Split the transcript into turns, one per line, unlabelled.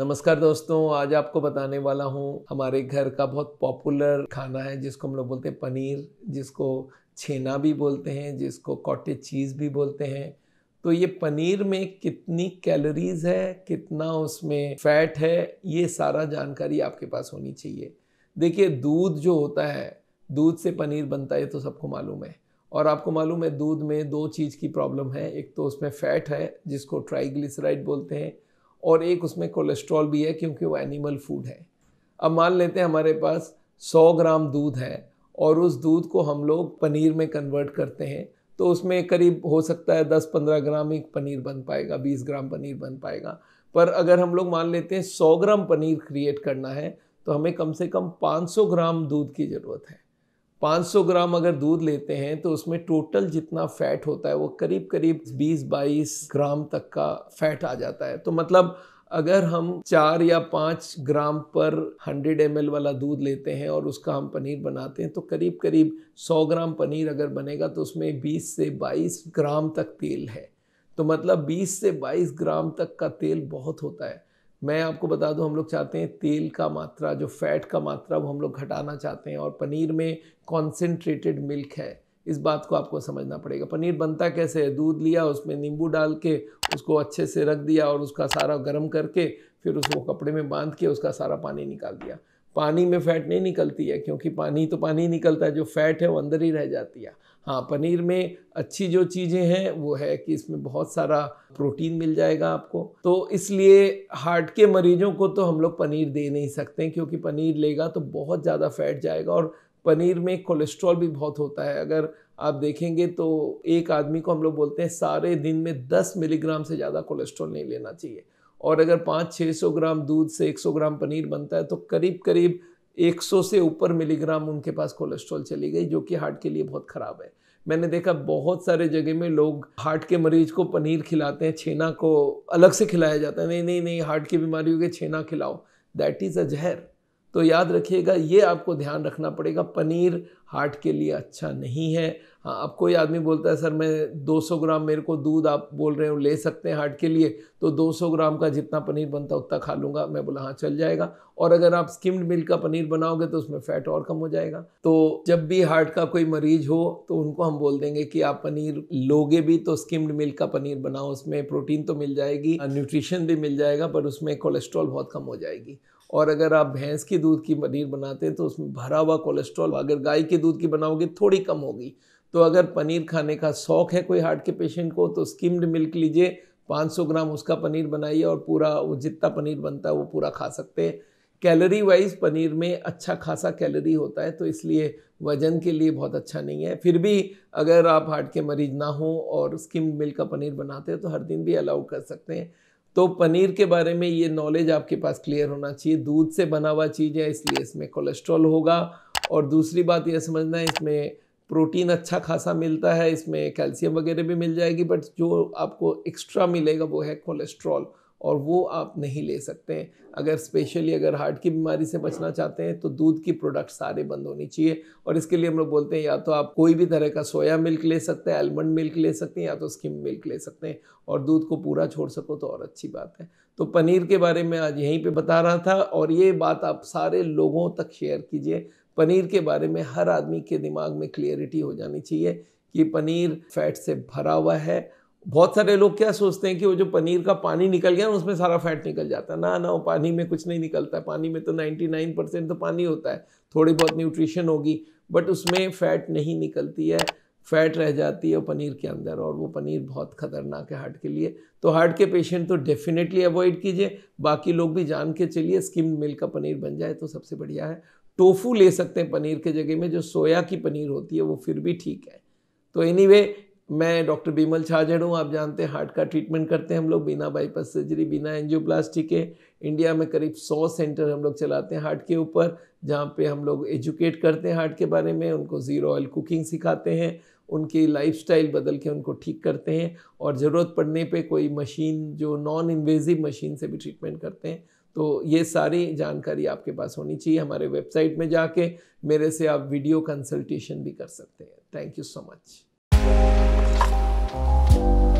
नमस्कार दोस्तों आज आपको बताने वाला हूँ हमारे घर का बहुत पॉपुलर खाना है जिसको हम लोग बोलते हैं पनीर जिसको छेना भी बोलते हैं जिसको कॉटेज चीज़ भी बोलते हैं तो ये पनीर में कितनी कैलोरीज है कितना उसमें फैट है ये सारा जानकारी आपके पास होनी चाहिए देखिए दूध जो होता है दूध से पनीर बनता है तो सबको मालूम है और आपको मालूम है दूध में दो चीज़ की प्रॉब्लम है एक तो उसमें फ़ैट है जिसको ट्राइग्लिसराइड बोलते हैं और एक उसमें कोलेस्ट्रॉल भी है क्योंकि वो एनिमल फूड है अब मान लेते हैं हमारे पास 100 ग्राम दूध है और उस दूध को हम लोग पनीर में कन्वर्ट करते हैं तो उसमें करीब हो सकता है 10-15 ग्राम ही पनीर बन पाएगा 20 ग्राम पनीर बन पाएगा पर अगर हम लोग मान लेते हैं 100 ग्राम पनीर क्रिएट करना है तो हमें कम से कम 500 ग्राम दूध की ज़रूरत है 500 ग्राम अगर दूध लेते हैं तो उसमें टोटल जितना फैट होता है वो करीब करीब 20-22 ग्राम तक का फैट आ जाता है तो मतलब अगर हम चार या पाँच ग्राम पर 100 एम वाला दूध लेते हैं और उसका हम पनीर बनाते हैं तो करीब करीब 100 ग्राम पनीर अगर बनेगा तो उसमें 20 से 22 ग्राम तक तेल है तो मतलब 20 से 22 ग्राम तक का तेल बहुत होता है मैं आपको बता दूं हम लोग चाहते हैं तेल का मात्रा जो फैट का मात्रा वो हम लोग घटाना चाहते हैं और पनीर में कॉन्सेंट्रेटेड मिल्क है इस बात को आपको समझना पड़ेगा पनीर बनता कैसे है दूध लिया उसमें नींबू डाल के उसको अच्छे से रख दिया और उसका सारा गर्म करके फिर उसको कपड़े में बांध के उसका सारा पानी निकाल दिया पानी में फैट नहीं निकलती है क्योंकि पानी तो पानी निकलता है जो फैट है वो अंदर ही रह जाती है हाँ पनीर में अच्छी जो चीज़ें हैं वो है कि इसमें बहुत सारा प्रोटीन मिल जाएगा आपको तो इसलिए हार्ट के मरीजों को तो हम लोग पनीर दे नहीं सकते क्योंकि पनीर लेगा तो बहुत ज़्यादा फैट जाएगा और पनीर में कोलेस्ट्रॉल भी बहुत होता है अगर आप देखेंगे तो एक आदमी को हम लोग बोलते हैं सारे दिन में 10 मिलीग्राम से ज़्यादा कोलेस्ट्रॉल नहीं लेना चाहिए और अगर पाँच छः सौ ग्राम दूध से 100 ग्राम पनीर बनता है तो करीब करीब 100 से ऊपर मिलीग्राम उनके पास कोलेस्ट्रॉल चली गई जो कि हार्ट के लिए बहुत ख़राब है मैंने देखा बहुत सारे जगह में लोग हार्ट के मरीज को पनीर खिलाते हैं छेना को अलग से खिलाया जाता है नहीं नहीं नहीं हार्ट की बीमारी हो गई छेना खिलाओ दैट इज़ अ जहर तो याद रखिएगा ये आपको ध्यान रखना पड़ेगा पनीर हार्ट के लिए अच्छा नहीं है हाँ अब कोई आदमी बोलता है सर मैं 200 ग्राम मेरे को दूध आप बोल रहे हो ले सकते हैं हार्ट के लिए तो 200 ग्राम का जितना पनीर बनता है उतना खा लूँगा मैं बोला हाँ चल जाएगा और अगर आप स्किम्ड मिल्क का पनीर बनाओगे तो उसमें फ़ैट और कम हो जाएगा तो जब भी हार्ट का कोई मरीज हो तो उनको हम बोल देंगे कि आप पनीर लोगे भी तो स्किम्ड मिल्क का पनीर बनाओ उसमें प्रोटीन तो मिल जाएगी न्यूट्रिशन भी मिल जाएगा पर उसमें कोलेस्ट्रॉल बहुत कम हो जाएगी और अगर आप भैंस के दूध की पनीर बनाते हैं तो उसमें भरा हुआ कोलेस्ट्रॉल अगर गाय के दूध की बनाओगे थोड़ी कम होगी तो अगर पनीर खाने का शौक़ है कोई हार्ट के पेशेंट को तो स्किम्ड मिल्क लीजिए 500 ग्राम उसका पनीर बनाइए और पूरा वो जितना पनीर बनता है वो पूरा खा सकते हैं कैलोरी वाइज पनीर में अच्छा खासा कैलोरी होता है तो इसलिए वजन के लिए बहुत अच्छा नहीं है फिर भी अगर आप हार्ट के मरीज ना हों और स्किम्ड मिल्क का पनीर बनाते हैं तो हर दिन भी अलाउ कर सकते हैं तो पनीर के बारे में ये नॉलेज आपके पास क्लियर होना चाहिए दूध से बना हुआ चीज़ है इसलिए इसमें कोलेस्ट्रॉल होगा और दूसरी बात यह समझना है इसमें प्रोटीन अच्छा खासा मिलता है इसमें कैल्शियम वगैरह भी मिल जाएगी बट जो आपको एक्स्ट्रा मिलेगा वो है कोलेस्ट्रॉल और वो आप नहीं ले सकते हैं अगर स्पेशली अगर हार्ट की बीमारी से बचना चाहते हैं तो दूध की प्रोडक्ट सारे बंद होनी चाहिए और इसके लिए हम लोग बोलते हैं या तो आप कोई भी तरह का सोया मिल्क ले सकते हैं आलमंड मिल्क ले सकते हैं या तो स्किम मिल्क ले सकते हैं और दूध को पूरा छोड़ सको तो और अच्छी बात है तो पनीर के बारे में आज यहीं पर बता रहा था और ये बात आप सारे लोगों तक शेयर कीजिए पनीर के बारे में हर आदमी के दिमाग में क्लियरिटी हो जानी चाहिए कि पनीर फैट से भरा हुआ है बहुत सारे लोग क्या सोचते हैं कि वो जो पनीर का पानी निकल गया उसमें सारा फैट निकल जाता है ना ना वो पानी में कुछ नहीं निकलता है पानी में तो 99 परसेंट तो पानी होता है थोड़ी बहुत न्यूट्रिशन होगी बट उसमें फ़ैट नहीं निकलती है फैट रह जाती है पनीर के अंदर और वो पनीर बहुत ख़तरनाक है हार्ट के लिए तो हार्ट के पेशेंट तो डेफिनेटली अवॉइड कीजिए बाकी लोग भी जान के चलिए स्किम मिल्क का पनीर बन जाए तो सबसे बढ़िया है टोफू ले सकते हैं पनीर के जगह में जो सोया की पनीर होती है वो फिर भी ठीक है तो एनी anyway, मैं डॉक्टर बीमल छाजड़ हूँ आप जानते हैं हार्ट का ट्रीटमेंट करते हैं हम लोग बिना बाईपास सर्जरी बिना एंजियोप्लास्टी के इंडिया में करीब 100 सेंटर हम लोग चलाते हैं हार्ट के ऊपर जहाँ पे हम लोग एजुकेट करते हैं हार्ट के बारे में उनको ज़ीरो ऑयल कुकिंग सिखाते हैं उनकी लाइफस्टाइल बदल के उनको ठीक करते हैं और ज़रूरत पड़ने पे कोई मशीन जो नॉन इन्वेजिव मशीन से भी ट्रीटमेंट करते हैं तो ये सारी जानकारी आपके पास होनी चाहिए हमारे वेबसाइट में जाके मेरे से आप वीडियो कंसल्टेशन भी कर सकते हैं thank you so much Thank you.